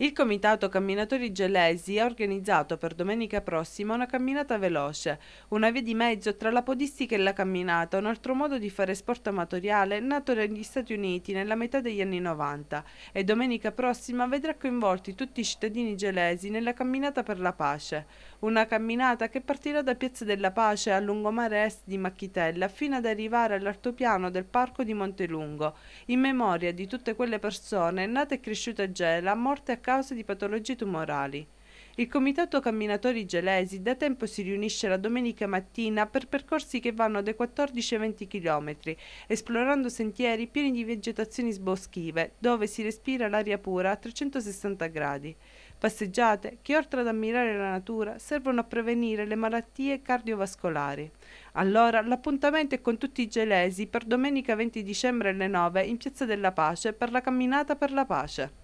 Il Comitato Camminatori Gelesi ha organizzato per domenica prossima una camminata veloce, una via di mezzo tra la podistica e la camminata, un altro modo di fare sport amatoriale nato negli Stati Uniti nella metà degli anni 90 e domenica prossima vedrà coinvolti tutti i cittadini gelesi nella camminata per la pace, una camminata che partirà da Piazza della Pace a lungomare est di Macchitella fino ad arrivare all'altopiano del parco di Montelungo, in memoria di tutte quelle persone nate e cresciute a Gela, morte a causa di patologie tumorali. Il Comitato Camminatori Gelesi da tempo si riunisce la domenica mattina per percorsi che vanno dai 14 ai 20 km, esplorando sentieri pieni di vegetazioni sboschive, dove si respira l'aria pura a 360 gradi. Passeggiate che, oltre ad ammirare la natura, servono a prevenire le malattie cardiovascolari. Allora, l'appuntamento è con tutti i gelesi per domenica 20 dicembre alle 9 in Piazza della Pace per la Camminata per la Pace.